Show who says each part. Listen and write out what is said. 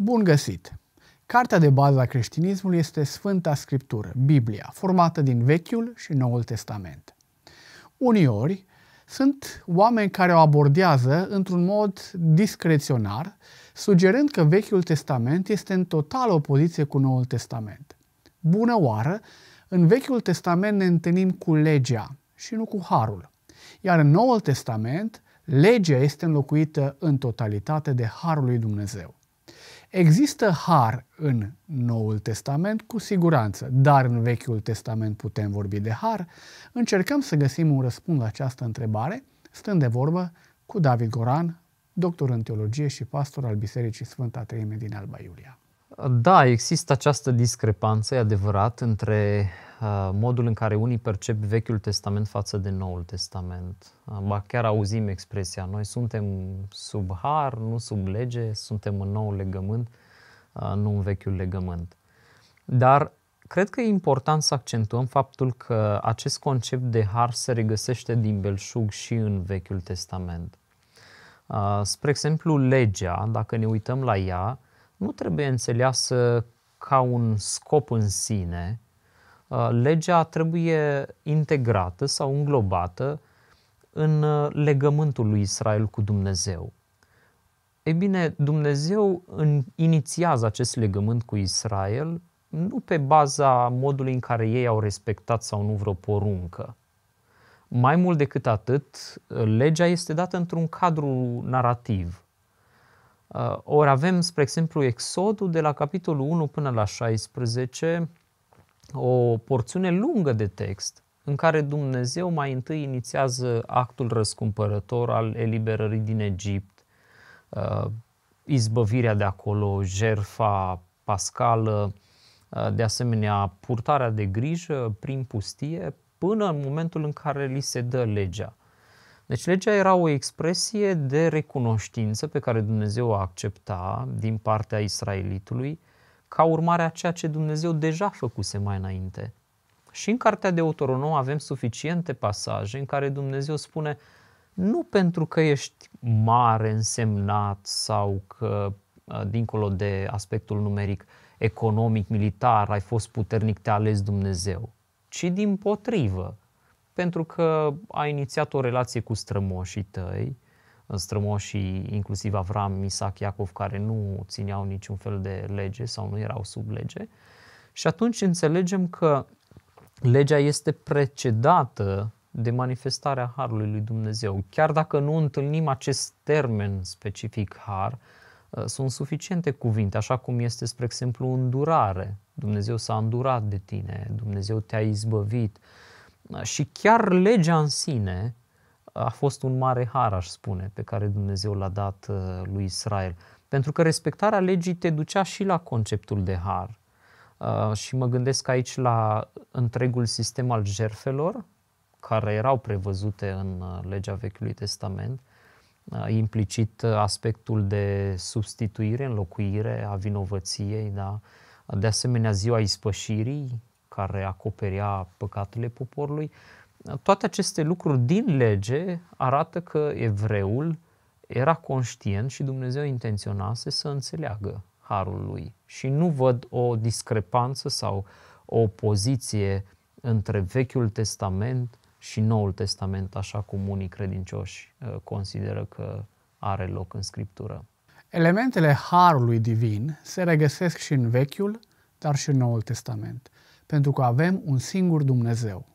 Speaker 1: Bun găsit! Cartea de bază a creștinismului este Sfânta Scriptură, Biblia, formată din Vechiul și Noul Testament. ori sunt oameni care o abordează într-un mod discreționar, sugerând că Vechiul Testament este în totală opoziție cu Noul Testament. Bună oară, în Vechiul Testament ne întâlnim cu legea și nu cu harul, iar în Noul Testament legea este înlocuită în totalitate de harul lui Dumnezeu. Există har în Noul Testament, cu siguranță, dar în Vechiul Testament putem vorbi de har? Încercăm să găsim un răspuns la această întrebare, stând de vorbă cu David Goran, doctor în teologie și pastor al Bisericii Sfânta Treime din Alba Iulia.
Speaker 2: Da, există această discrepanță, e adevărat, între Uh, modul în care unii percep Vechiul Testament față de Noul Testament. Uh, ba chiar auzim expresia, noi suntem sub har, nu sub lege, suntem în nou legământ, uh, nu în vechiul legământ. Dar cred că e important să accentuăm faptul că acest concept de har se regăsește din belșug și în Vechiul Testament. Spre exemplu, legea, dacă ne uităm la ea, nu trebuie înțeleasă ca un scop în sine, Uh, legea trebuie integrată sau înglobată în uh, legământul lui Israel cu Dumnezeu. Ei bine, Dumnezeu inițiază acest legământ cu Israel nu pe baza modului în care ei au respectat sau nu vreo poruncă. Mai mult decât atât, uh, legea este dată într-un cadru narrativ. Ori avem, spre exemplu, Exodul de la capitolul 1 până la 16, o porțiune lungă de text în care Dumnezeu mai întâi inițiază actul răscumpărător al eliberării din Egipt, uh, izbăvirea de acolo, jerfa pascală, uh, de asemenea purtarea de grijă prin pustie, până în momentul în care li se dă legea. Deci legea era o expresie de recunoștință pe care Dumnezeu o accepta din partea Israelitului, uh, ca urmare a ceea ce Dumnezeu deja făcuse mai înainte. Și în cartea de Autoronom avem suficiente pasaje în care Dumnezeu spune nu pentru că ești mare, însemnat sau că, dincolo de aspectul numeric, economic, militar, ai fost puternic, te-a ales Dumnezeu, ci din potrivă, pentru că ai inițiat o relație cu strămoșii tăi, strămoșii, inclusiv Avram, Isaac, Iacov, care nu țineau niciun fel de lege sau nu erau sub lege. Și atunci înțelegem că legea este precedată de manifestarea Harului lui Dumnezeu. Chiar dacă nu întâlnim acest termen specific Har, ă, sunt suficiente cuvinte, așa cum este, spre exemplu, îndurare. Dumnezeu s-a îndurat de tine, Dumnezeu te-a izbăvit. Ă, și chiar legea în sine a fost un mare har, aș spune, pe care Dumnezeu l-a dat uh, lui Israel. Pentru că respectarea legii te ducea și la conceptul de har. Uh, și mă gândesc aici la întregul sistem al jerfelor, care erau prevăzute în uh, legea Vechiului Testament, implicit aspectul de substituire, înlocuire a vinovăției, da? de asemenea ziua ispășirii, care acoperea păcatele poporului, toate aceste lucruri din lege arată că evreul era conștient și Dumnezeu intenționase să înțeleagă harul lui. Și nu văd o discrepanță sau o opoziție între Vechiul Testament și Noul Testament, așa cum unii credincioși uh, consideră că are loc în Scriptură.
Speaker 1: Elementele harului divin se regăsesc și în Vechiul, dar și în Noul Testament, pentru că avem un singur Dumnezeu,